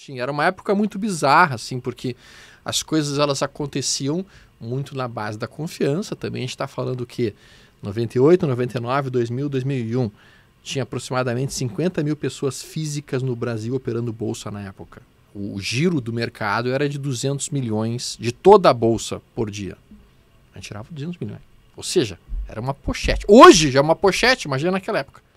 Sim, era uma época muito bizarra, assim, porque as coisas elas aconteciam muito na base da confiança. Também a gente está falando que 98, 99, 2000, 2001 tinha aproximadamente 50 mil pessoas físicas no Brasil operando bolsa na época. O giro do mercado era de 200 milhões de toda a bolsa por dia. A gente tirava 200 milhões. Ou seja, era uma pochete. Hoje já é uma pochete, imagina naquela época.